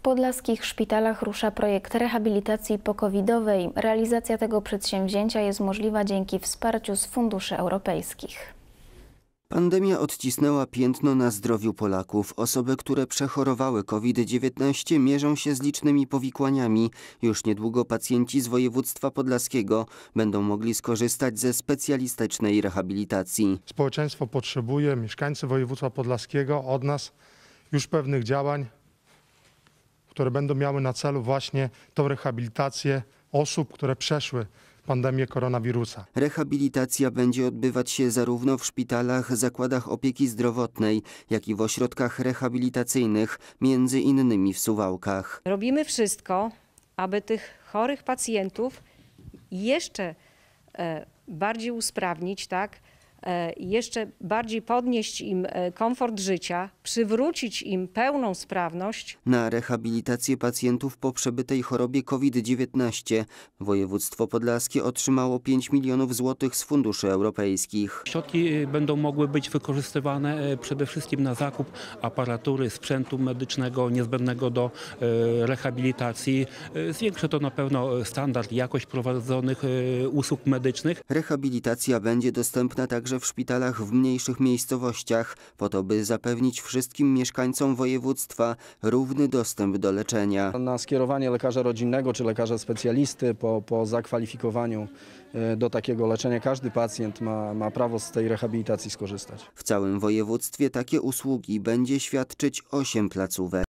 W podlaskich szpitalach rusza projekt rehabilitacji pokowidowej. Realizacja tego przedsięwzięcia jest możliwa dzięki wsparciu z funduszy europejskich. Pandemia odcisnęła piętno na zdrowiu Polaków. Osoby, które przechorowały COVID-19 mierzą się z licznymi powikłaniami. Już niedługo pacjenci z województwa podlaskiego będą mogli skorzystać ze specjalistycznej rehabilitacji. Społeczeństwo potrzebuje, mieszkańcy województwa podlaskiego od nas już pewnych działań które będą miały na celu właśnie tą rehabilitację osób, które przeszły pandemię koronawirusa. Rehabilitacja będzie odbywać się zarówno w szpitalach, zakładach opieki zdrowotnej, jak i w ośrodkach rehabilitacyjnych, między innymi w Suwałkach. Robimy wszystko, aby tych chorych pacjentów jeszcze e, bardziej usprawnić, tak, E, jeszcze bardziej podnieść im e, komfort życia, przywrócić im pełną sprawność. Na rehabilitację pacjentów po przebytej chorobie COVID-19 województwo podlaskie otrzymało 5 milionów złotych z funduszy europejskich. Środki y, będą mogły być wykorzystywane y, przede wszystkim na zakup aparatury, sprzętu medycznego niezbędnego do y, rehabilitacji. Zwiększy to na pewno standard, jakość prowadzonych usług medycznych. Rehabilitacja będzie dostępna także także w szpitalach w mniejszych miejscowościach, po to by zapewnić wszystkim mieszkańcom województwa równy dostęp do leczenia. Na skierowanie lekarza rodzinnego czy lekarza specjalisty po, po zakwalifikowaniu e, do takiego leczenia każdy pacjent ma, ma prawo z tej rehabilitacji skorzystać. W całym województwie takie usługi będzie świadczyć 8 placówek.